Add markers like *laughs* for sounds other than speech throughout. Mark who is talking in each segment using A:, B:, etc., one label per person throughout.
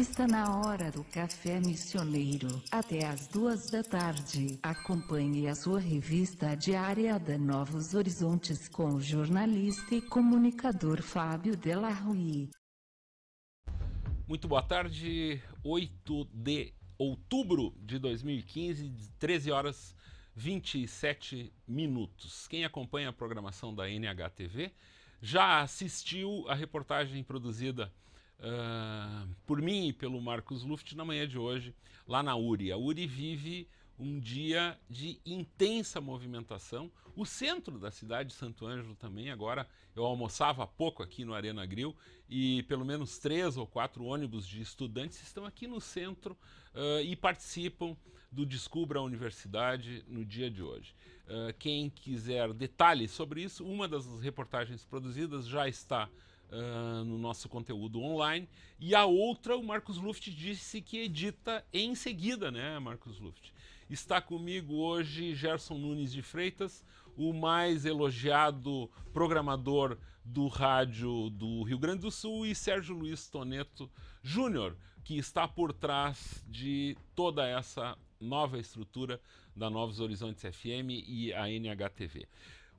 A: Está na hora do Café Missioneiro, até às duas da tarde. Acompanhe a sua revista diária da Novos Horizontes com o jornalista e comunicador Fábio Della Rui.
B: Muito boa tarde, 8 de outubro de 2015, 13 horas 27 minutos. Quem acompanha a programação da NHTV já assistiu a reportagem produzida uh, por mim e pelo Marcos Luft na manhã de hoje, lá na URI. A URI vive um dia de intensa movimentação. O centro da cidade de Santo Ângelo também, agora eu almoçava há pouco aqui no Arena Grill e pelo menos três ou quatro ônibus de estudantes estão aqui no centro uh, e participam do Descubra a Universidade no dia de hoje. Uh, quem quiser detalhes sobre isso, uma das reportagens produzidas já está uh, no nosso conteúdo online. E a outra, o Marcos Luft disse que edita em seguida, né, Marcos Luft? Está comigo hoje Gerson Nunes de Freitas, o mais elogiado programador do rádio do Rio Grande do Sul, e Sérgio Luiz Toneto Júnior, que está por trás de toda essa nova estrutura da Novos Horizontes FM e a NHTV.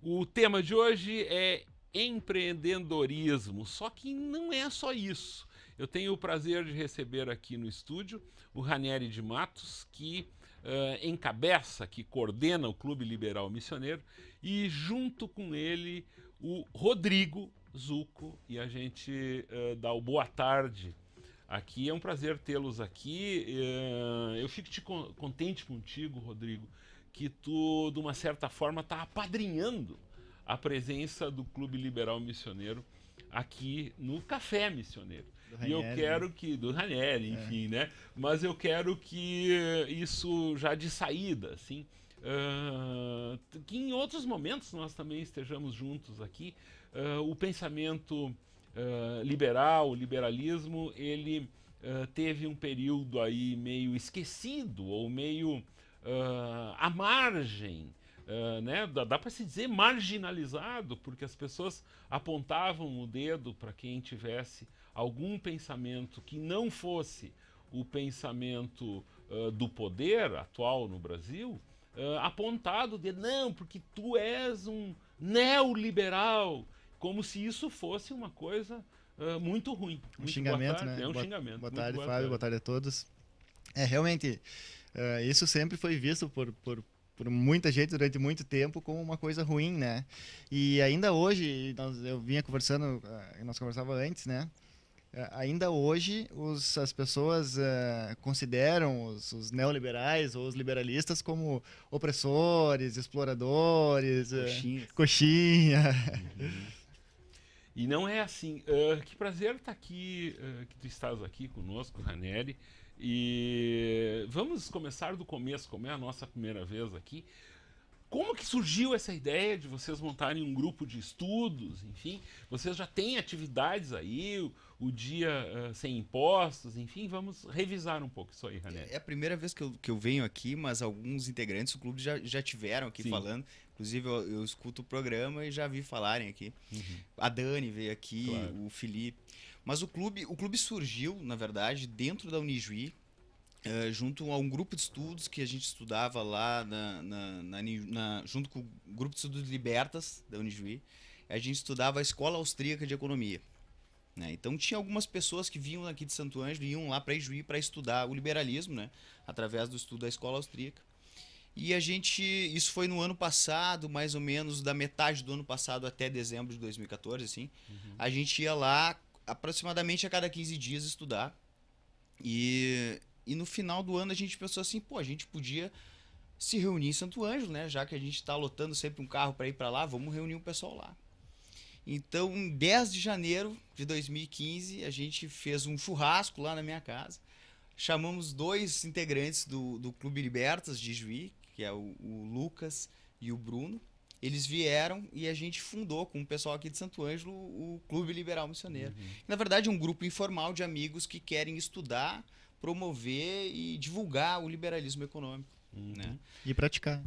B: O tema de hoje é empreendedorismo. Só que não é só isso. Eu tenho o prazer de receber aqui no estúdio o Ranieri de Matos, que uh, encabeça, que coordena o Clube Liberal Missioneiro, e junto com ele o Rodrigo Zuco. E a gente uh, dá o boa tarde aqui. É um prazer tê-los aqui. Uh, eu fico te contente contigo, Rodrigo, que tu, de uma certa forma, está apadrinhando a presença do Clube Liberal Missioneiro aqui no Café Missioneiro. Do e eu quero né? que. Do Ranieri, é. enfim, é. né? Mas eu quero que isso já de saída, assim. Uh, que em outros momentos nós também estejamos juntos aqui. Uh, o pensamento uh, liberal, o liberalismo, ele teve um período aí meio esquecido ou meio à margem eh, né? dá, dá para se dizer marginalizado, porque as pessoas apontavam o dedo para quem tivesse algum pensamento que não fosse o pensamento uh, do poder atual no Brasil, uh, apontado de não, porque tu és um neoliberal, como se isso fosse uma coisa muito ruim. Um muito xingamento, né? É um boa, xingamento. Boa tarde, Fábio, boa
C: tarde a todos. É, realmente, isso sempre foi visto por, por por muita gente durante muito tempo como uma coisa ruim, né? E ainda hoje, nós, eu vinha conversando, eh, nós conversava antes, né? Eh, ainda hoje, os, as pessoas uh, consideram os, os, neoliberais ou os liberalistas como opressores, exploradores, Uh, coxinha. Uhum.
B: E não é assim. Uh, que prazer estar tá aqui, que tu estás aqui conosco, Ranelli. E vamos começar do começo, como é a nossa primeira vez aqui. Como que surgiu essa ideia de vocês montarem um grupo de estudos? Enfim, vocês já têm atividades aí, o, o dia uh, sem impostos, enfim, vamos revisar um pouco isso aí, Rané. É, é a primeira vez que eu, que eu venho aqui, mas alguns integrantes do
A: clube já, já tiveram aqui Sim. falando. Inclusive, eu, eu, escuto o programa e já vi falarem aqui. Uhum. A Dani veio aqui, claro. o Felipe. Mas o clube, o clube surgiu, na verdade, dentro da Unijuí, Uh, junto a um grupo de estudos que a gente estudava lá na, na, na, na junto com o grupo de estudos de Libertas da Unijuí, a gente estudava a Escola Austríaca de Economia. Né? Então tinha algumas pessoas que vinham aqui de Santo Ângelo e iam lá para Ijuí para estudar o liberalismo, né? através do estudo da Escola Austríaca. E a gente, isso foi no ano passado, mais ou menos da metade do ano passado até dezembro de 2014, assim. Uhum. A gente ia lá aproximadamente a cada 15 dias estudar. E, e no final do ano a gente pensou assim, pô, a gente podia se reunir em Santo Ângelo, né? Já que a gente está lotando sempre um carro para ir para lá, vamos reunir o pessoal lá. Então, em 10 de janeiro de 2015, a gente fez um churrasco lá na minha casa. Chamamos dois integrantes do, do Clube Libertas de Juí, que é o, o Lucas e o Bruno. Eles vieram e a gente fundou com o pessoal aqui de Santo Ângelo o Clube Liberal Missioneiro. Uhum. Na verdade, é um grupo informal de amigos que querem estudar, promover e divulgar o liberalismo econômico. Uhum. Né?
C: E praticar.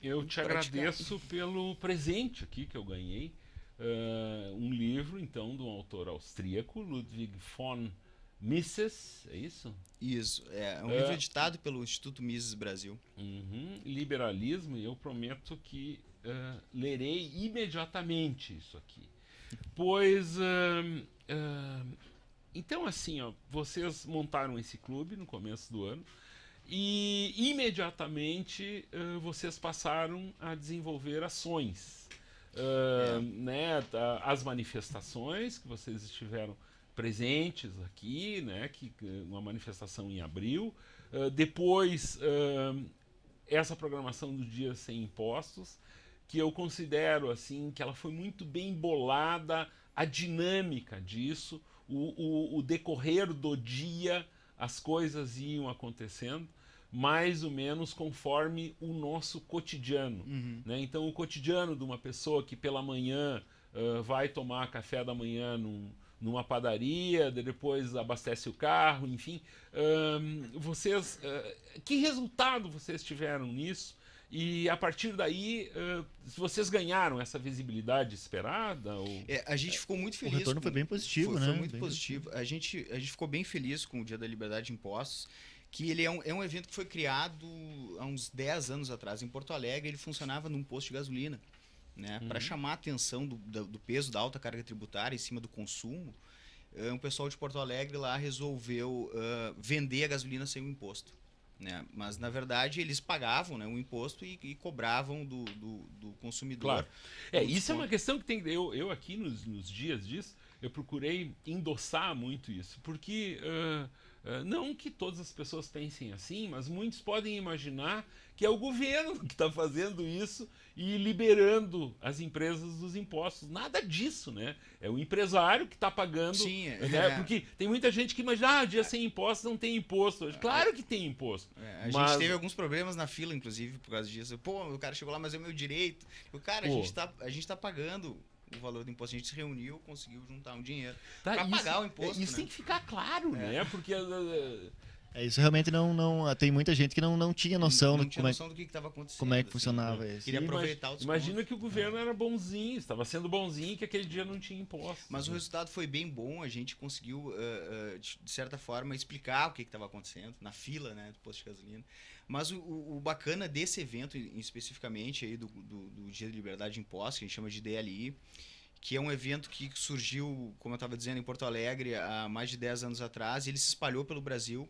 B: Eu te praticar. agradeço pelo presente aqui que eu ganhei. Uh, um livro, então, de um autor austríaco, Ludwig von Mises, é isso? Isso, é um uh, livro editado pelo Instituto Mises Brasil. Uhum, liberalismo, e eu prometo que uh, lerei imediatamente isso aqui. Pois. Uh, uh, então, assim, ó, vocês montaram esse clube no começo do ano e imediatamente ah, vocês passaram a desenvolver ações. Ah, é. né, tá, as manifestações que vocês estiveram presentes aqui, né, que, uma manifestação em abril. Uh, depois, uh, essa programação do Dia Sem Impostos, que eu considero assim que ela foi muito bem bolada a dinâmica disso, o, o, o decorrer do dia, as coisas iam acontecendo mais ou menos conforme o nosso cotidiano. Uhum. Né? Então, o cotidiano de uma pessoa que pela manhã uh, vai tomar café da manhã num, numa padaria, depois abastece o carro, enfim. Uh, vocês, uh, que resultado vocês tiveram nisso? E a partir daí, uh, vocês ganharam essa visibilidade esperada? Ou... É, a gente ficou muito feliz. O retorno com... foi bem positivo, foi, né? Foi muito bem positivo. A gente, a gente ficou bem feliz com o Dia
A: da Liberdade de Impostos, que ele é um, é um evento que foi criado há uns 10 anos atrás em Porto Alegre. Ele funcionava num posto de gasolina, né? Uhum. Para chamar a atenção do, do peso da alta carga tributária em cima do consumo um pessoal de Porto Alegre lá resolveu uh, vender a gasolina sem o imposto. Né? Mas, na verdade, eles pagavam né, o imposto
B: e, e cobravam do, do, do, consumidor. Claro. É, isso desconto. é uma questão que tem. Eu, eu aqui nos, nos dias disso, eu procurei endossar muito isso, porque. Uh, ah, não que todas as pessoas pensem assim, mas muitos podem imaginar que é o governo *laughs* que está fazendo isso e liberando as empresas dos impostos. Nada disso, né? É o empresário que está pagando. Sim, é, né? é. Porque tem muita gente que imagina, ah, dia sem imposto não tem imposto. Claro que tem imposto. É, a mas... gente teve alguns
A: problemas na fila, inclusive, por causa disso. Pô, o cara chegou lá, mas é o meu direito. O cara, Pô. Tá, a gente está tá pagando o valor do imposto. A gente se reuniu, conseguiu juntar um dinheiro tá, para pagar o imposto. Isso né? tem que
B: ficar claro, é. né? Porque. Eh, eh,
C: é, isso realmente não, não. Tem muita gente que não, não tinha noção, não, não tinha é noção é, do
B: que estava acontecendo.
C: Como é que assim, funcionava isso. Né? Queria aproveitar
B: imagina, o Imagina que o é. governo é. era bonzinho, estava sendo bonzinho que aquele dia não tinha imposto. Mas né? o resultado
A: foi bem bom, a gente conseguiu, uh, uh, de certa forma, explicar o que estava acontecendo na fila né, do posto de gasolina. Mas o, o bacana desse evento, especificamente aí do, do, do Dia de Liberdade Impostos, que a gente chama de DLI, que é um evento que surgiu, como eu estava dizendo, em Porto Alegre há mais de 10 anos atrás, e ele se espalhou pelo Brasil,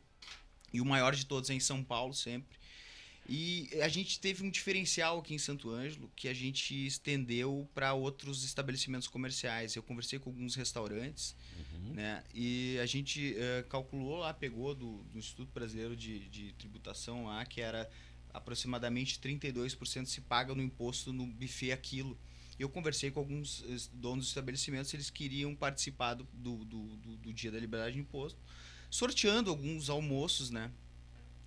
A: e o maior de todos é em São Paulo sempre. E a gente teve um diferencial aqui em Santo Ângelo que a gente estendeu para outros estabelecimentos comerciais. Eu conversei com alguns restaurantes, uhum. né? E a gente uh, calculou lá, pegou do, do Instituto Brasileiro de, de, Tributação lá, que era aproximadamente 32% se paga no imposto no buffet aquilo. Eu conversei com alguns eh, donos de estabelecimentos, eles queriam participar do, do, do, do Dia da Liberdade de Imposto, sorteando alguns almoços, né?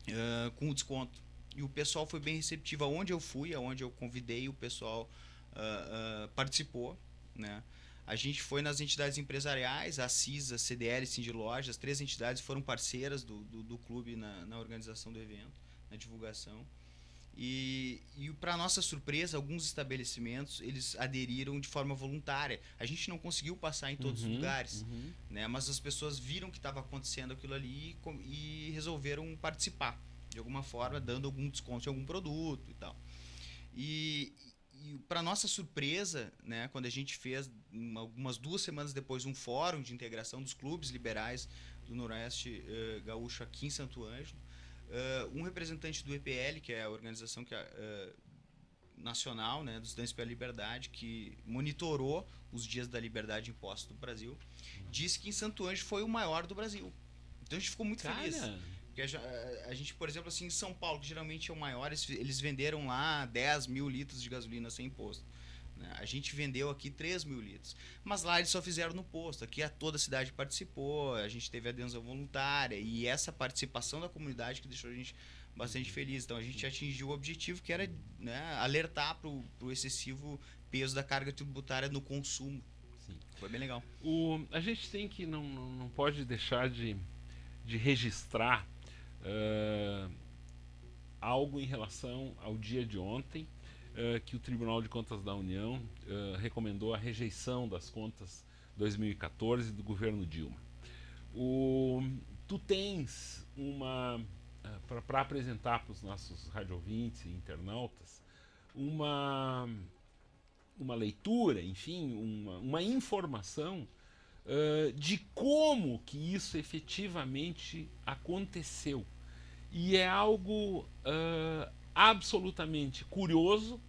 A: Uh, com desconto e o pessoal foi bem receptivo aonde eu fui, aonde eu convidei, o pessoal uh, uh, participou, né? A gente foi nas entidades empresariais, a CISA, CDL, de Lojas, três entidades foram parceiras do, do, do clube na, na, organização do evento, na divulgação. E, e para nossa surpresa, alguns estabelecimentos eles aderiram de forma voluntária. A gente não conseguiu passar em todos uhum, os lugares, uhum. né? mas as pessoas viram que estava acontecendo aquilo ali e, e resolveram participar de alguma forma, dando algum desconto em algum produto e tal. E, e para nossa surpresa, né, quando a gente fez algumas duas semanas depois um fórum de integração dos clubes liberais do Noroeste uh, Gaúcho aqui em Santo Ângelo, uh, um representante do EPL, que é a organização que uh, nacional, né, dos Danos pela liberdade, que monitorou os dias da liberdade imposta do Brasil, disse que em Santo Ângelo foi o maior do Brasil. Então a gente ficou muito Cara. feliz. Porque a, a, gente, por exemplo, assim, em São Paulo, que geralmente é o maior, eles, venderam lá 10 mil litros de gasolina sem imposto. Né? A gente vendeu aqui 3 mil litros. Mas lá eles só fizeram no posto. Aqui a toda a cidade participou, a gente teve adesão voluntária. E essa participação da comunidade que deixou a gente bastante feliz. Então a gente atingiu o objetivo que era né, alertar para o excessivo peso da carga tributária no consumo.
B: Sim. Foi bem legal. O, a gente tem que, não, não pode deixar de, de registrar uh, algo em relação ao dia de ontem, uh, que o Tribunal de Contas da União uh, recomendou a rejeição das contas 2014 do governo Dilma. O, tu tens uma. para apresentar para os nossos radiovintes e internautas, uma, uma leitura, enfim, uma, uma informação de como que isso efetivamente aconteceu. E é algo uh, absolutamente curioso,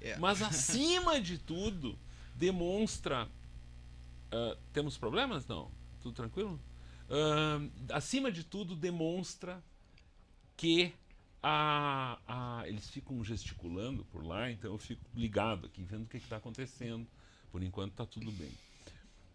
B: é. mas *laughs* acima de tudo demonstra. Uh, temos problemas? Não? Tudo tranquilo? acima de tudo demonstra que a, a, eles ficam gesticulando por lá, então eu fico ligado aqui, vendo o que está acontecendo. Por enquanto está tudo bem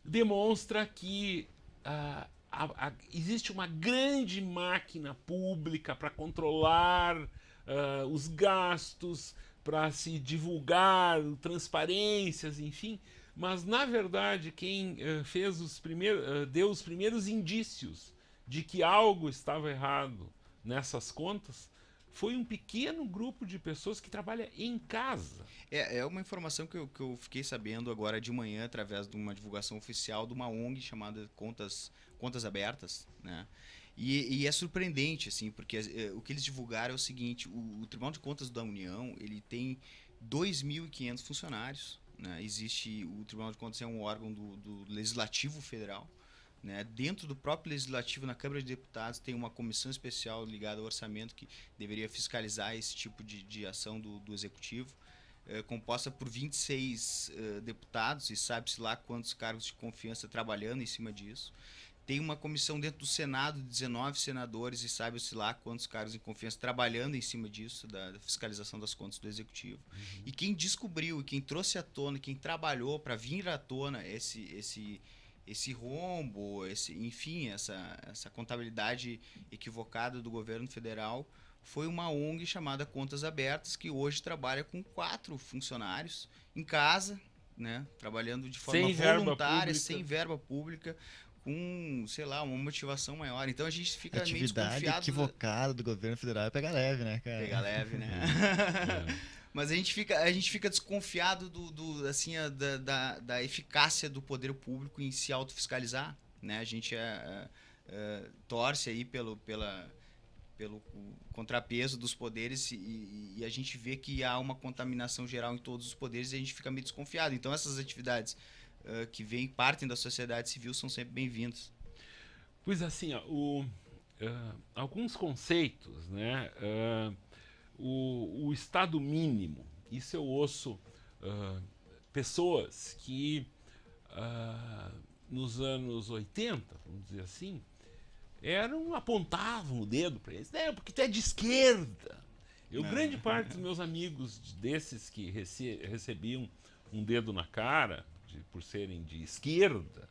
B: demonstra que uh, a, a, existe uma grande máquina pública para controlar uh, os gastos, para se divulgar transparências, enfim. Mas na verdade, quem uh, fez os primeiros, deu os primeiros indícios de que algo estava errado nessas contas foi um pequeno grupo de pessoas que trabalha em casa. É, é uma informação que eu, que eu fiquei sabendo agora de manhã através de uma
A: divulgação oficial de uma ONG chamada Contas, Contas Abertas, né? E, e, é surpreendente, assim, porque eh, o que eles divulgaram é o seguinte: o, o, Tribunal de Contas da União ele tem 2.500 funcionários. Né? Existe o Tribunal de Contas é um órgão do, do Legislativo Federal né? Dentro do próprio Legislativo, na Câmara de Deputados, tem uma comissão especial ligada ao orçamento que deveria fiscalizar esse tipo de, de ação do, do Executivo, é, composta por 26 uh, é, deputados, e sabe-se lá quantos cargos de confiança trabalhando em cima disso. Tem uma comissão dentro do Senado, de 19 senadores, e sabe-se lá quantos cargos de confiança trabalhando em cima disso, da, da fiscalização das contas do Executivo. Uhum. E quem descobriu, quem trouxe à tona, quem trabalhou para vir à tona esse. esse esse rombo, esse, enfim, essa, essa contabilidade equivocada do governo federal foi uma ONG chamada Contas Abertas, que hoje trabalha com quatro funcionários em casa, né, trabalhando de forma sem voluntária, verba sem verba pública, com, sei lá, uma motivação maior. Então a gente fica Atividade meio desconfiado.
C: equivocada do governo federal é pegar leve, né, cara? Pegar leve, né?
A: *laughs* é. *laughs* Mas a gente fica, a gente fica desconfiado do, do assim, da, da, da, eficácia do poder público em se autofiscalizar. Né? A gente é, é, é torce aí pelo, pela, pelo contrapeso dos poderes e, e, a gente vê que há uma contaminação geral em todos os poderes e a gente fica meio desconfiado. Então essas atividades é, que
B: vêm partem da sociedade civil são sempre bem-vindas. Pois assim, ó, o, uh, alguns conceitos, né? Uh o, o estado mínimo. Isso eu ouço uh, pessoas que uh, nos anos 80, vamos dizer assim, eram apontavam o dedo para eles, né? Porque tu é de esquerda. Eu, grande *laughs* parte dos meus amigos desses que rece recebiam um dedo na cara de, por serem de esquerda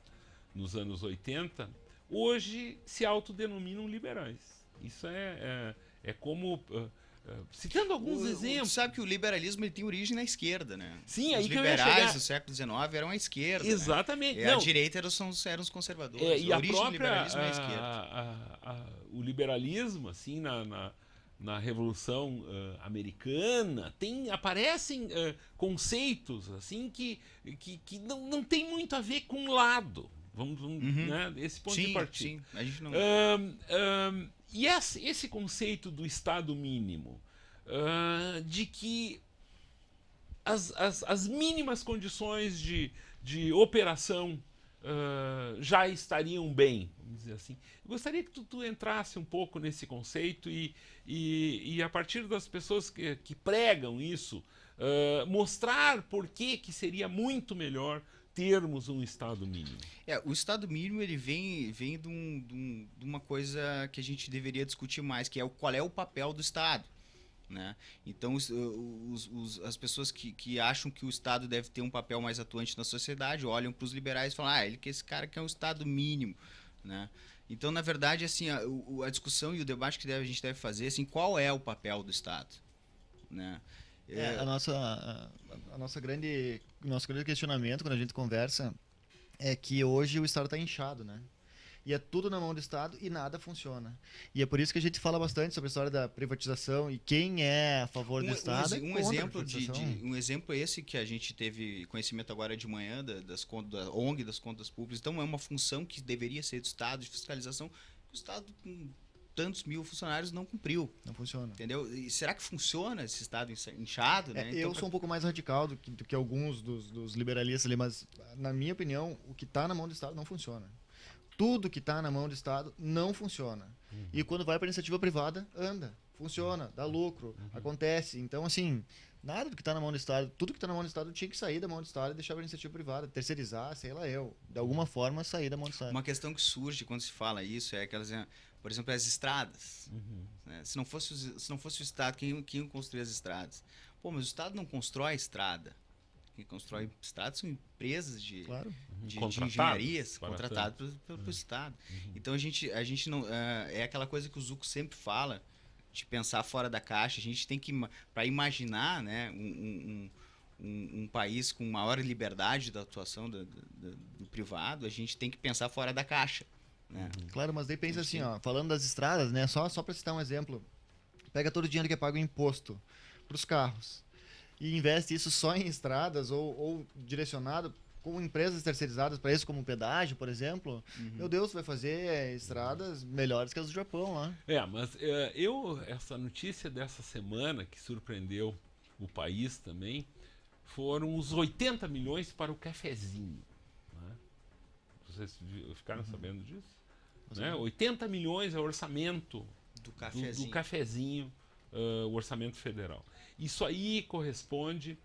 B: nos anos 80, hoje se autodenominam liberais. Isso é, é, é como uh, é, citando alguns o, exemplos. sabe que o
A: liberalismo ele tem origem na esquerda, né? Sim, os aí que eu chegar. Os liberais do século XIX eram né? é, a esquerda. Exatamente. Né? Não, a direita eram, eram os conservadores. É, e a, a origem própria, do liberalismo é a
B: esquerda. A, o liberalismo, assim, na, na, na Revolução uh, Americana, tem, aparecem uh, conceitos assim que, que, que não, não tem muito a ver com lado Vamos, vamos uhum. né, esse ponto sim, de partida. Sim, a gente não. Um, um, e esse, esse conceito do Estado mínimo, uh, de que as, as, as, mínimas condições de, de operação uh, já estariam bem, vamos dizer assim. Eu gostaria que tu, tu entrasse um pouco nesse conceito e, e, e, a partir das pessoas que, que pregam isso, uh, mostrar por que, que seria muito melhor termos um Estado mínimo? É, o Estado mínimo ele vem, vem de, um, de, um, de uma coisa que a
A: gente deveria discutir mais, que é o, qual é o papel do Estado. Né? Então, os, os, os, as pessoas que, que, acham que o Estado deve ter um papel mais atuante na sociedade olham para os liberais e falam: ah, ele que esse cara quer é um Estado mínimo. Né? Então, na verdade, assim, a, a discussão e o debate que deve, a gente deve fazer assim, qual é o papel do Estado. Né? É, é, a
C: nossa, a, a nossa grande, o nosso grande questionamento quando a gente conversa é que hoje o Estado está inchado, né? E é tudo na mão do Estado e nada funciona. E é por isso que a gente fala bastante sobre a história da privatização e quem é a favor um, do Estado. Um, um é exemplo
A: de, de, um exemplo esse que a gente teve conhecimento agora de manhã da, das contas, da ONG das contas públicas. Então é uma função que deveria ser do Estado de fiscalização. O Estado tantos mil funcionários não cumpriu. Não funciona. Entendeu? E será que funciona esse Estado inchado? É, né? É, então, eu sou
C: um pouco mais radical do que, do que alguns dos, dos, liberalistas ali, mas, na minha opinião, o que está na mão do Estado não funciona. Tudo que está na mão do Estado não funciona. Uhum. E quando vai para iniciativa privada, anda, funciona, dá lucro, uhum. acontece. Então, assim, nada do que está na mão do Estado, tudo que está na mão do Estado tinha que sair da mão do Estado e deixar para iniciativa privada, terceirizar, sei lá eu, de alguma forma sair da mão do Estado. Uma
A: questão que surge quando se fala isso é aquelas por exemplo, as estradas. Uhum. Né? Se, não fosse, se não fosse o Estado, quem, quem construir as estradas? Pô, mas o Estado não constrói a estrada. Quem constrói estradas são empresas de, claro. de, de engenharias contratadas pelo, pelo uhum. Estado. Uhum. Então a gente, a gente não. Uh, é aquela coisa que o Zuco sempre fala, de pensar fora da caixa. A gente tem que. para imaginar né, um, um, um, um, país com maior liberdade da atuação do, do, do privado, a gente tem que pensar fora da caixa. Né?
C: Claro, mas daí pensa assim, ó, falando das estradas, né? Só, só para citar um exemplo, pega todo o dinheiro que é pago em imposto para os carros e investe isso só em estradas ou, ou direcionado com empresas terceirizadas para isso, como o pedágio, por exemplo, uhum. meu Deus, vai fazer estradas melhores que as do Japão
B: lá. É, mas é, eu, essa notícia dessa semana que surpreendeu o país também, foram os 80 milhões para o cafezinho. Né? Vocês ficaram uhum. sabendo disso? Né? 80 milhões é o orçamento do cafezinho, do, do cafezinho uh, o orçamento federal. Isso aí corresponde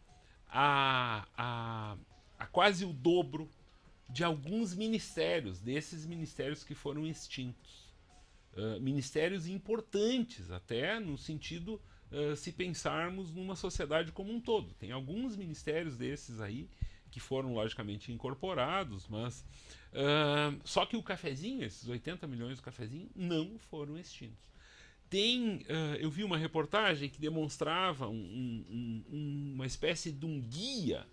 B: a, a, a quase o dobro de alguns ministérios, desses ministérios que foram extintos. Uh, ministérios importantes, até no sentido uh, se pensarmos numa sociedade como um todo. Tem alguns ministérios desses aí que foram logicamente incorporados, mas uh, só que o cafezinho, esses 80 milhões do cafezinho, não foram extintos. Tem, uh, eu vi uma reportagem que demonstrava um, um, uma espécie de um guia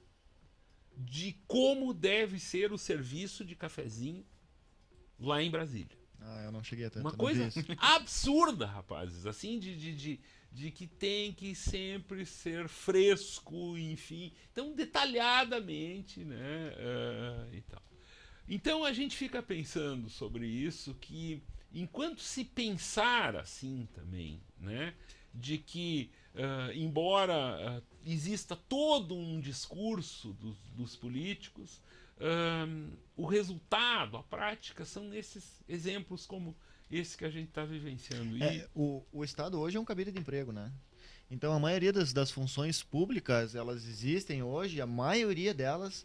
B: de como deve ser o serviço de cafezinho lá em Brasília. Ah, eu não cheguei até Uma coisa absurda, rapazes, assim, de, de, de de que tem que sempre ser fresco, enfim, então detalhadamente, né, uh, e tal. Então a gente fica pensando sobre isso que enquanto se pensar assim também, né, de que uh, embora uh, exista todo um discurso dos, dos políticos, o resultado, a prática são esses exemplos como esse que a gente está vivenciando. E... É,
C: o, o Estado hoje é um cabide de emprego, né? Então a maioria das, das funções públicas, elas existem hoje, a maioria delas,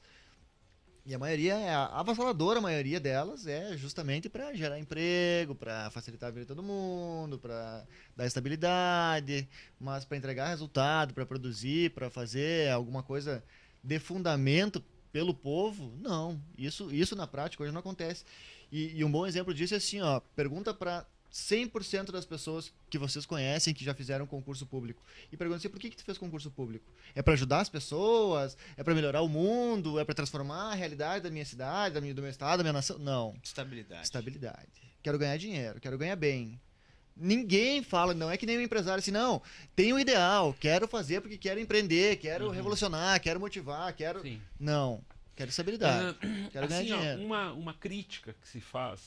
C: e a maioria, é, a avassaladora maioria delas é justamente para gerar emprego, para facilitar a vida de todo mundo, para dar estabilidade, mas para entregar resultado, para produzir, para fazer alguma coisa de fundamento pelo povo, não. Isso, isso na prática hoje não acontece. E, e um bom exemplo disso é assim, ó, pergunta para 100% das pessoas que vocês conhecem que já fizeram concurso público. E pergunta assim, por que, que tu fez concurso público? É para ajudar as pessoas? É para melhorar o mundo? É para transformar a realidade da minha cidade, da minha, do meu estado, da minha nação? Não. Estabilidade. Estabilidade. Quero ganhar dinheiro, quero ganhar bem. Ninguém fala, não é que nem um empresário assim, não, tenho um ideal, quero fazer porque quero empreender, quero uhum. revolucionar, quero motivar, quero... Sim. Não. Não Quero estabilidade. Uh, eh, quero assim, ganhar dinheiro.
B: Ó, uma, uma crítica que se faz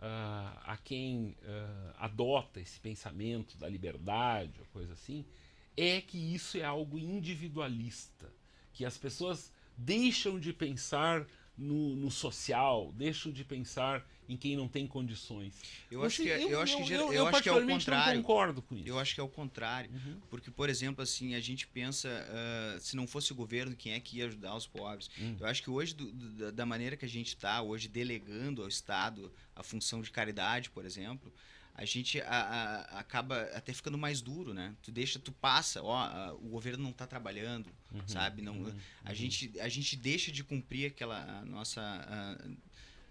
B: uh, a quem uh, adota esse pensamento da liberdade, ou coisa assim, é que isso é algo individualista. Que as pessoas deixam de pensar no, no social, deixam de pensar em quem não tem condições. Eu acho que é, eu, eu acho que eu, eu, acho que é o contrário.
A: concordo com isso. Eu acho que é o contrário, uhum. porque por exemplo assim a gente pensa uh, se não fosse o governo quem é que ia ajudar os pobres. Uhum. Eu acho que hoje do, do, da maneira que a gente está hoje delegando ao Estado a função de caridade, por exemplo, a gente a, a, acaba até ficando mais duro, né? Tu deixa, tu passa, ó, a, o governo não está trabalhando, uhum, sabe? Não, uhum, a uhum. gente a gente deixa de cumprir aquela nossa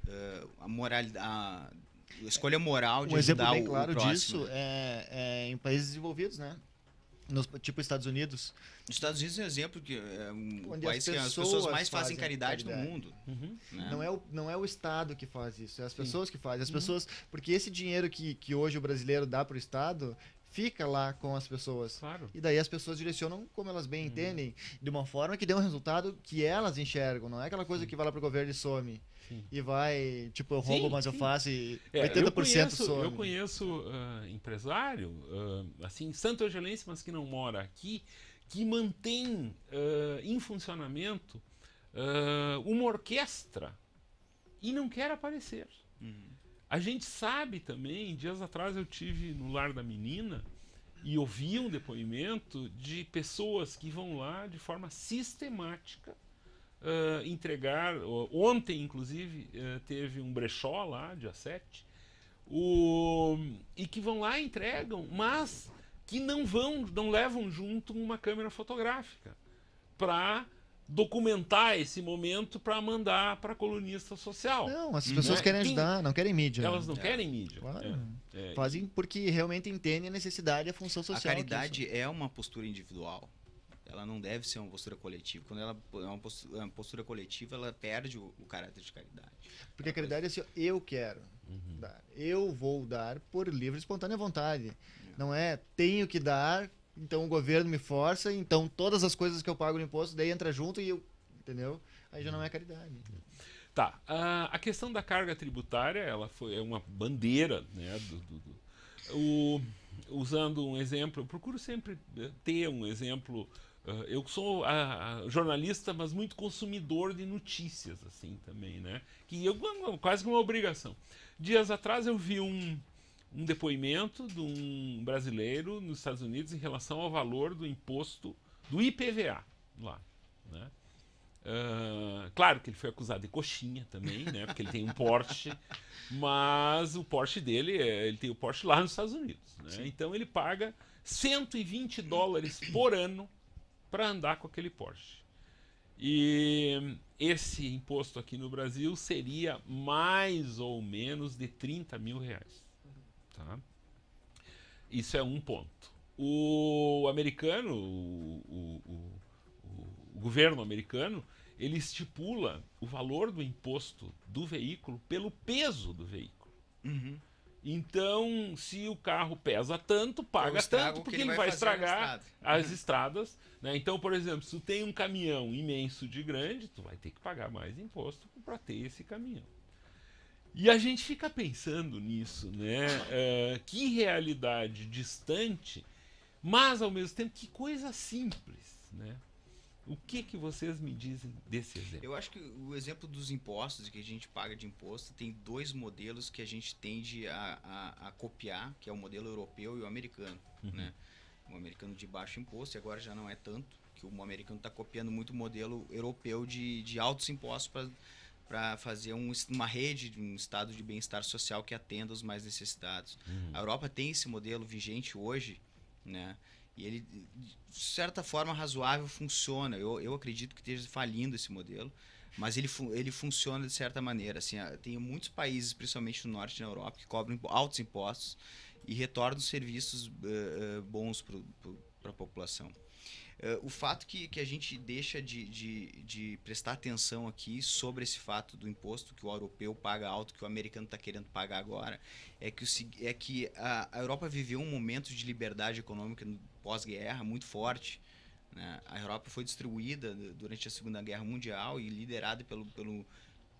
A: eh, a moralidade. A escolha moral de um ajudar exemplo bem claro disso
C: é, é em países desenvolvidos, né? Nos, tipo Estados Unidos. Os Estados
A: Unidos é um exemplo que é um Onde país as que as pessoas mais fazem, fazem caridade, caridade, do mundo.
B: Uhum.
C: Né? Não, é o, não é o Estado que faz isso, é as pessoas Sim. que fazem. As uhum. pessoas. Porque esse dinheiro que, que hoje o brasileiro dá para o Estado fica lá com as pessoas. Claro. E daí as pessoas direcionam como elas bem uhum. entendem, de uma forma que dê um resultado que elas enxergam. Não é aquela coisa sim. que vai lá pro governo e some. Sim. E vai, tipo, eu roubo, sim, mas eu faço e é, 80% eu conheço, some. Eu
B: conheço uh, empresário, uh, assim, santo angelense, mas que não mora aqui, que mantém uh, em funcionamento uma orquestra e não quer aparecer. Uhum. A gente sabe também, dias atrás eu tive no lar da menina e ouvi um depoimento de pessoas que vão lá de forma sistemática uh, entregar. Uh, ontem, inclusive, uh, teve um brechó lá, dia 7, o, e que vão lá e entregam, mas que não vão, não levam junto uma câmera fotográfica para documentar esse momento para mandar para colunista social. Não, as pessoas né? querem ajudar, Quem...
C: não querem mídia. Elas né? não é. querem
B: mídia.
A: Claro. É. é. Fazem porque realmente entendem a necessidade e a função social. A caridade é uma postura individual. Ela não deve ser uma postura coletiva. Quando ela é uma postura, é uma postura coletiva, ela perde o, o, caráter de caridade.
C: Porque ela a é caridade pode... é assim, eu quero uhum. dar. Eu vou dar por livre e espontânea vontade. Não é tenho que dar então o governo me força, então todas as coisas que eu pago no imposto, daí entra junto e eu. Entendeu? Aí já não é caridade.
B: Tá. A, a questão da carga tributária, ela foi é uma bandeira, né? Do, do, do, o, usando um exemplo, eu procuro sempre eh, ter um exemplo. Uh, eu sou a, a jornalista, mas muito consumidor de notícias, assim, também, né? Que eu quase que uma obrigação. Dias atrás eu vi um, um depoimento de um brasileiro nos Estados Unidos em relação ao valor do imposto do IPVA lá. Né? Uh, claro que ele foi acusado de coxinha também, né? Porque ele tem um Porsche, *laughs* mas o Porsche dele, é, ele tem o Porsche lá nos Estados Unidos, né? Sim. Então ele paga 120 dólares por ano para andar com aquele Porsche. E esse imposto aqui no Brasil seria mais ou menos de 30 mil reais. Né? Isso é um ponto. O americano, o, o, o, o governo americano, ele estipula o valor do imposto do veículo pelo peso do veículo. Uhum. Então, se o carro pesa tanto, paga tanto, porque ele, vai, vai estragar as uhum. estradas. Né? Então, por exemplo, se tu tem um caminhão imenso de grande, tu vai ter que pagar mais imposto para ter esse caminhão. E a gente fica pensando nisso, né? Uh, que realidade distante, mas ao mesmo tempo que coisa simples, né? O que que vocês me dizem desse exemplo?
A: Eu acho que o exemplo dos impostos que a gente paga de imposto tem dois modelos que a gente tende a, a, a copiar, que é o modelo europeu e o americano, uhum. né? O americano de baixo imposto e agora já não é tanto, que o americano está copiando muito o modelo europeu de, de altos impostos para para fazer um, uma rede, um estado de bem-estar social que atenda os mais necessitados. Uhum. A Europa tem esse modelo vigente hoje, né? E ele, de certa forma razoável, funciona. Eu, eu acredito que esteja falindo esse modelo, mas ele, ele funciona de certa maneira. Assim, tem muitos países, principalmente no norte da Europa, que cobram altos impostos e retornam serviços uh, bons para a população. Uh, o fato que, que a gente deixa de, de, de, prestar atenção aqui sobre esse fato do imposto que o europeu paga alto, que o americano está querendo pagar agora, é que, o, é que a, a Europa viveu um momento de liberdade econômica pós-guerra muito forte. Né? A Europa foi destruída durante a Segunda Guerra Mundial e liderada pelo, pelo,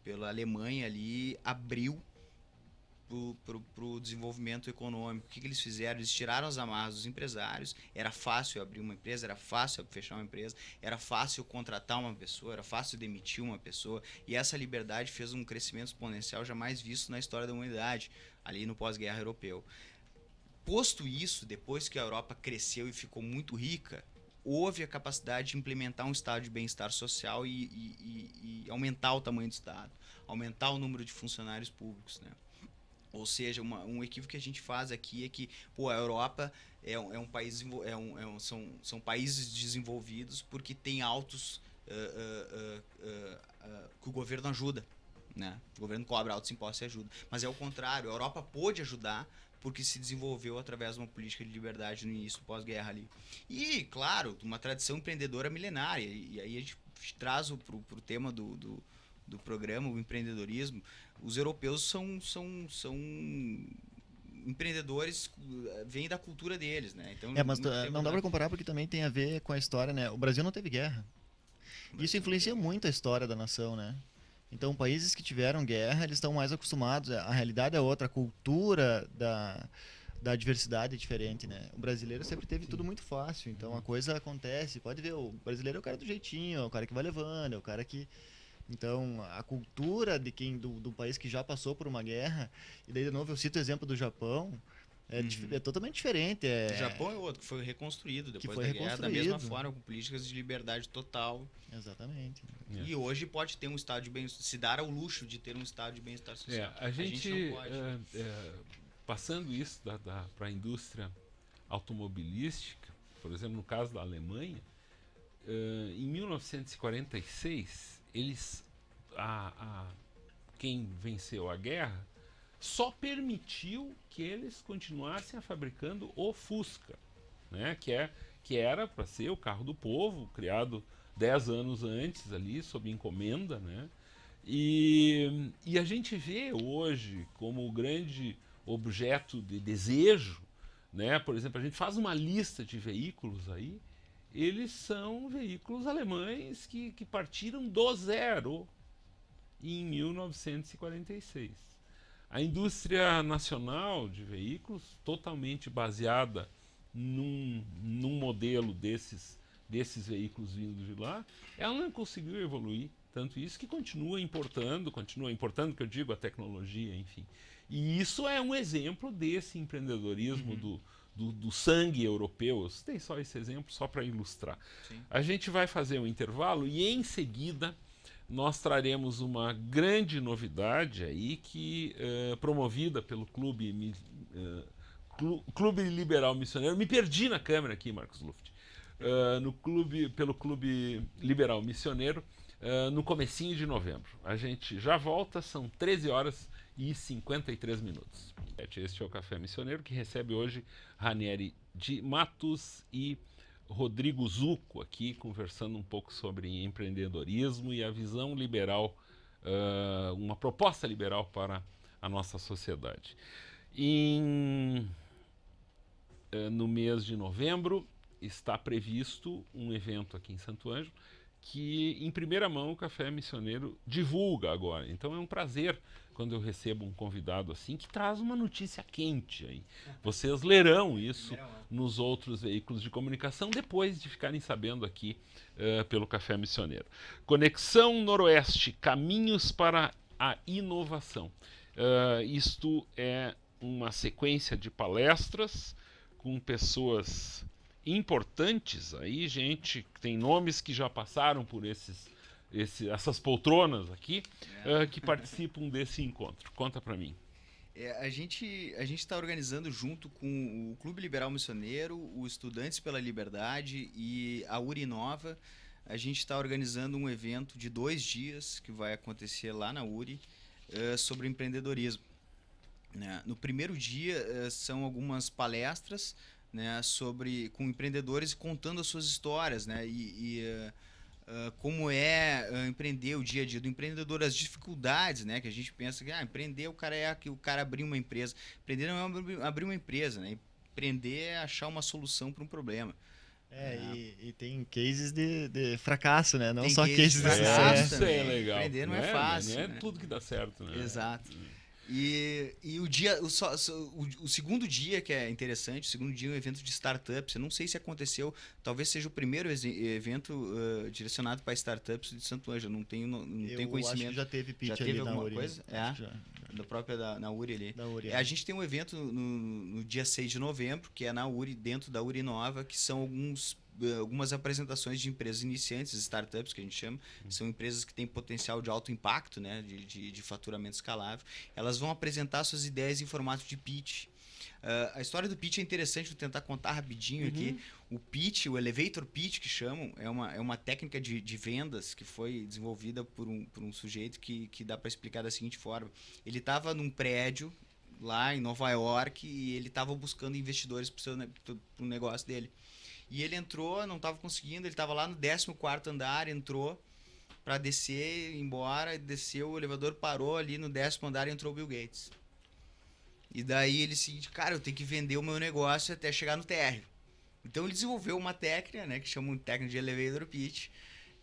A: pela Alemanha ali, abriu para o desenvolvimento econômico. O que, que, eles fizeram? Eles tiraram as amarras dos empresários. Era fácil abrir uma empresa, era fácil fechar uma empresa, era fácil contratar uma pessoa, era fácil demitir uma pessoa. E essa liberdade fez um crescimento exponencial jamais visto na história da humanidade, ali no pós-guerra europeu. Posto isso, depois que a Europa cresceu e ficou muito rica, houve a capacidade de implementar um estado de bem-estar social e, e, e, aumentar o tamanho do Estado, aumentar o número de funcionários públicos. Né? Ou seja, uma, um equívoco que a gente faz aqui é que pô, a Europa é um, é um país é um, é um, são, são países desenvolvidos porque tem altos uh, ah, uh, ah, uh, ah, que o governo ajuda. Né? O governo cobra altos impostos e ajuda. Mas é o contrário, a Europa pôde ajudar porque se desenvolveu através de uma política de liberdade no início pós-guerra ali. E, claro, uma tradição empreendedora milenária. E aí a gente traz para o tema do, do do programa, o empreendedorismo, os europeus são, são, são empreendedores eh, vem da cultura deles, né? Então, é, mas não, eh, não, dá para comparar
C: porque também tem a ver com a história, né? O Brasil não teve guerra. Mas Isso influencia muito a história da nação, né? Então, países que tiveram guerra, eles estão mais acostumados, eh, a realidade é outra, a cultura da, da diversidade é diferente, né? O brasileiro sempre teve Sim. tudo muito fácil, então a uhum. coisa acontece, pode ver, o brasileiro é o cara do jeitinho, é o cara que vai levando, é o cara que então, a cultura de quem do, do país que já passou por uma guerra, e daí de novo eu cito o exemplo do Japão, é, uhum. é,
A: totalmente diferente. É... O Japão é outro, que foi reconstruído depois foi da guerra, da mesma forma, com políticas de liberdade total. Exatamente. É. E hoje pode ter um estado de bem-estar, se dar ao luxo de ter um estado de bem-estar é, social. É, a, gente, a gente é, é,
B: passando isso para a indústria automobilística, por exemplo, no caso da Alemanha, em 1946, eles. A, a, quem venceu a guerra só permitiu que eles continuassem fabricando o Fusca, né? que, é, que era para ser o carro do povo, criado dez anos antes ali, sob encomenda. Né? E, e a gente vê hoje como o grande objeto de desejo, né? por exemplo, a gente faz uma lista de veículos aí eles são veículos alemães que, que partiram do zero em 1946. A indústria nacional de veículos, totalmente baseada num, num modelo desses, desses veículos vindo de lá, ela não conseguiu evoluir. Tanto isso que continua importando, continua importando, que eu digo, a tecnologia, enfim. E isso é um exemplo desse empreendedorismo uhum. do do, do sangue europeu. tem só esse exemplo só para ilustrar. Sim. A gente vai fazer um intervalo e em seguida nós traremos uma grande novidade aí que é, promovida pelo clube eh, clube liberal missioneiro me perdi na câmera aqui Marcos Luft eh, no clube pelo clube liberal missioneiro no comecinho de novembro a gente já volta são 13 horas e 53 minutos. Este é o Café Missioneiro que recebe hoje Ranieri de Matos e Rodrigo Zuco aqui conversando um pouco sobre empreendedorismo e a visão liberal, uh, uma proposta liberal para a nossa sociedade. Em, uh, no mês de novembro está previsto um evento aqui em Santo Ângelo que em primeira mão o Café Missioneiro divulga agora. Então é um prazer quando eu recebo um convidado assim que traz uma notícia quente aí. Vocês lerão isso nos outros veículos de comunicação depois de ficarem sabendo aqui uh, pelo Café Missioneiro. Conexão Noroeste, caminhos para a inovação. Uh, isto é uma sequência de palestras com pessoas importantes aí, gente, tem nomes que já passaram por esses, esse, essas poltronas aqui, é. uh, que participam desse encontro. Conta para mim.
A: É, a gente a gente está organizando junto com o Clube Liberal Missioneiro, o Estudantes pela Liberdade e a Urinova. A gente está organizando um evento de dois dias que vai acontecer lá na URI uh, sobre empreendedorismo. Né? No primeiro dia uh, são algumas palestras né, sobre com empreendedores contando as suas histórias, né, e, e uh, uh, como é uh, empreender o dia a dia do empreendedor, as dificuldades, né, que a gente pensa que ah, empreender o cara é que o cara abrir uma empresa, empreender não é abrir uma empresa, né, empreender é achar uma solução para um problema. É, é. E, e, tem cases de, de, fracasso, né? Não tem só cases de é, fracasso. É, isso é legal. Empreender não, é não é, é, fácil. Não é né? tudo
B: que dá certo,
A: né? Exato. Hum. E, e o dia, o, o, o, segundo dia que é interessante, o segundo dia é um evento de startups. Eu não sei se aconteceu, talvez seja o primeiro evento uh, direcionado para startups de Santo Ângelo. Não tenho, não, não conhecimento. já teve pitch já teve alguma coisa? Né? É, já, já. da própria da, na URI ali. URI, é, a é. gente tem um evento no, no, dia 6 de novembro, que é na URI, dentro da URI Nova, que são alguns eh, algumas apresentações de empresas iniciantes, startups que a gente chama, são empresas que têm potencial de alto impacto, né, de, de, de faturamento escalável. Elas vão apresentar suas ideias em formato de pitch. Uh, a história do pitch é interessante, vou tentar contar rapidinho uhum. aqui. O pitch, o elevator pitch que chamam, é uma, é uma técnica de, de vendas que foi desenvolvida por um, por um sujeito que, que dá para explicar da seguinte forma. Ele estava num prédio lá em Nova York e ele estava buscando investidores para o negócio dele. E ele entrou, não estava conseguindo, ele estava lá no 14 andar, entrou para descer, embora, desceu, o elevador parou ali no décimo andar e entrou o Bill Gates. E daí ele disse, cara, eu tenho que vender o meu negócio até chegar no térreo. Então ele desenvolveu uma técnica, né, que chama de técnica de elevator pitch,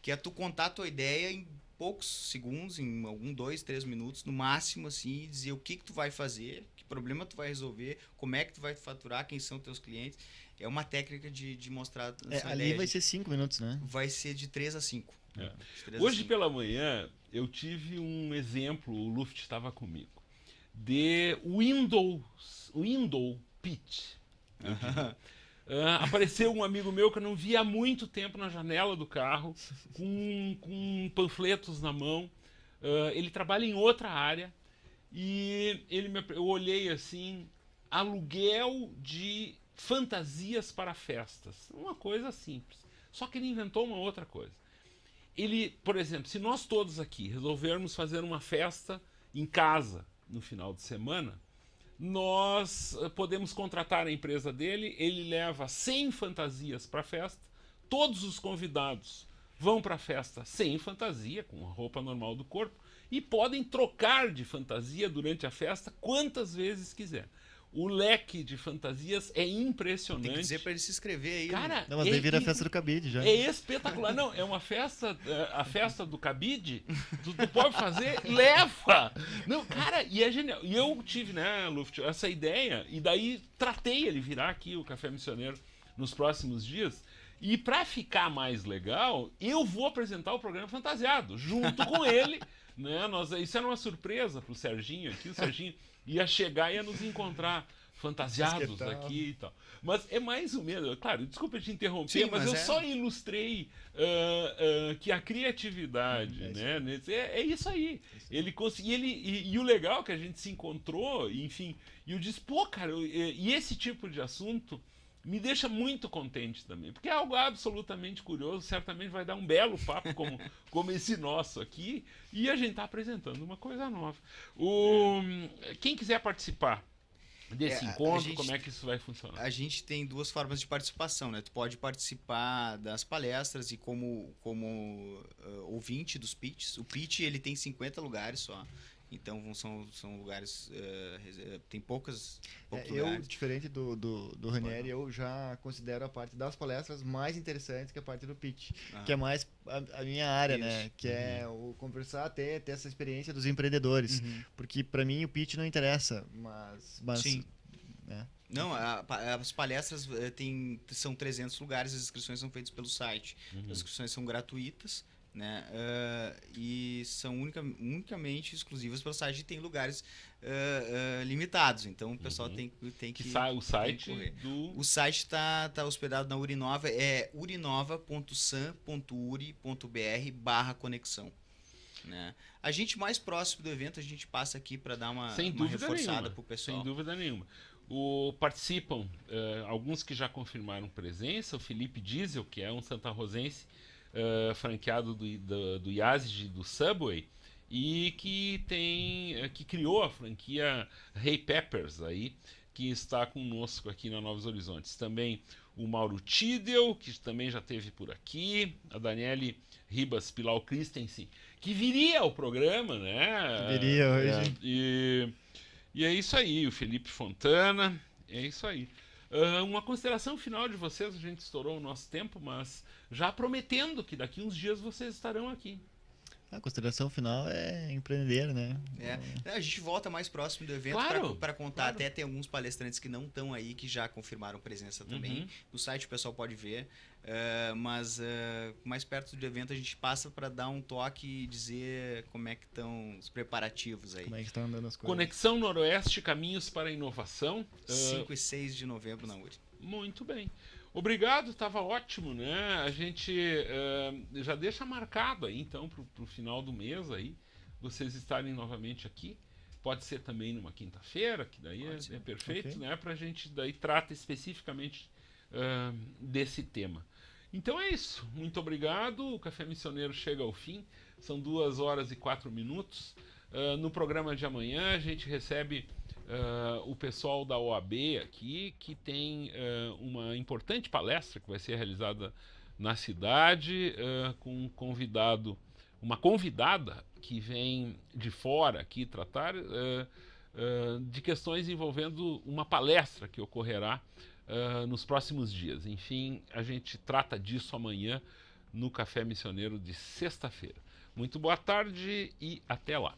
A: que é tu contar a tua ideia em poucos segundos, em algum, dois, três minutos, no máximo, assim, e dizer o que que tu vai fazer, problema tu vai resolver, como é que tu vai faturar, quem são teus clientes. É uma técnica de, de mostrar. É, ali vai ser 5 minutos, né? Vai ser
B: de 3 a 5. É. Hoje a cinco. pela manhã eu tive um exemplo, o Luft estava comigo, de Windows, Windows Pitch. Uh, apareceu um amigo meu que eu não via há muito tempo na janela do carro, com, com panfletos na mão. Uh, ele trabalha em outra área, e ele me, eu olhei assim, aluguel de fantasias para festas. Uma coisa simples. Só que ele inventou uma outra coisa. Ele, por exemplo, se nós todos aqui resolvermos fazer uma festa em casa no final de semana, nós eh, podemos contratar a empresa dele, ele leva 100 fantasias para a festa, todos os convidados vão para a festa sem fantasia, com a roupa normal do corpo, e podem trocar de fantasia durante a festa quantas vezes quiser. O leque de fantasias é impressionante. Tem que dizer para ele se inscrever aí. Né? Cara, não, mas é, a festa
C: do cabide já. É
B: espetacular. Não, é uma festa, é, a festa do cabide, tu, tu pode fazer, leva! Não, cara, e é genial. E eu tive, né, Luft, essa ideia, e daí tratei ele virar aqui o Café Missioneiro nos próximos dias. E para ficar mais legal, eu vou apresentar o programa fantasiado, junto com *laughs* ele. Né? Nós, isso era uma surpresa pro Serginho aqui. O Serginho ia chegar e ia nos encontrar fantasiados aqui e tal. Mas é mais ou menos, claro, desculpa te interromper, Sim, mas, mas, eu é. só ilustrei uh, uh, que a criatividade, hum, é né? Isso. É, é, isso aí. É isso. Ele conseguiu. Ele, e, e, o legal é que a gente se encontrou, enfim, e eu disse, pô, cara, eu, e esse tipo de assunto me deixa muito contente também, porque é algo absolutamente curioso, certamente vai dar um belo papo como, *laughs* como esse nosso aqui, e a gente está apresentando uma coisa nova. O, Quem quiser participar desse é, encontro, gente, como é que isso vai funcionar?
A: A gente tem duas formas de participação, né? Tu pode participar das palestras e como, como uh, ouvinte dos pitches. O pitch ele tem 50 lugares só. Então são, são lugares. Uh, tem poucas. É, eu, lugares.
C: diferente do, do, do Ranieri, eu já considero a parte das palestras mais interessante que a parte do pitch, ah. que é mais a, a minha área, Isso. né? Que é uhum. é o conversar até ter essa experiência dos empreendedores. Uhum. Porque para mim o pitch não interessa, mas. mas Sim. Né.
A: Não, a, as palestras eh, tem, são 300 lugares, as inscrições são feitas pelo site. Uhum. As inscrições são gratuitas, né? Uh, e são única, unicamente exclusivas para o site e tem lugares uh, uh, limitados. Então o pessoal uhum. tem, tem que. que o site do... O site está tá hospedado na Urinova, é urinova.san.uri.br barra conexão. Né? A gente mais próximo do evento, a gente passa aqui para dar uma, Sem uma reforçada para o
B: pessoal. Sem dúvida nenhuma. O, participam eh, alguns que já confirmaram presença, o Felipe Diesel, que é um santa rosense eh, franqueado do, do, do Yazid do Subway e que tem eh, que criou a franquia Ray hey Peppers aí que está conosco aqui na Novos Horizontes. Também o Mauro Tidel, que também já teve por aqui, a Daniele Ribas Pilau Christensen, que viria ao programa, né? Viria hoje. E, e é isso aí, o Felipe Fontana, é isso aí. Uh, uma consideração final de vocês, a gente estourou o nosso tempo, mas já prometendo que daqui uns dias vocês estarão aqui.
A: A
C: consideração final é empreender, né?
B: É.
A: é a gente volta mais próximo do evento claro, para contar. Claro. Até tem alguns palestrantes que não estão aí, que já confirmaram presença também. Uhum. No site o pessoal pode ver. Eh, mas uh, mais perto do evento a gente passa para dar um toque e dizer como é que estão os preparativos aí. Como é que estão andando as coisas.
B: Conexão Noroeste, caminhos para a inovação. 5 uh, eh,
A: e 6 de novembro na
B: URI. Muito bem. Obrigado, estava ótimo, né? A gente já deixa marcado aí, então, para o final do mês aí, vocês estarem novamente aqui. Pode ser também numa quinta-feira, que daí é, é, perfeito, okay. né? Para a gente daí trata especificamente Uh, desse tema. Então é isso. Muito obrigado. O Café Missioneiro chega ao fim. São duas horas e quatro minutos. Uh, no programa de amanhã a gente recebe uh, o pessoal da OAB aqui, que tem uh, uma importante palestra que vai ser realizada na cidade, com um convidado, uma convidada que vem de fora aqui tratar de questões envolvendo uma palestra que ocorrerá uh, nos próximos dias. Enfim, a gente trata disso amanhã no Café Missioneiro de sexta-feira. Muito boa tarde e até lá.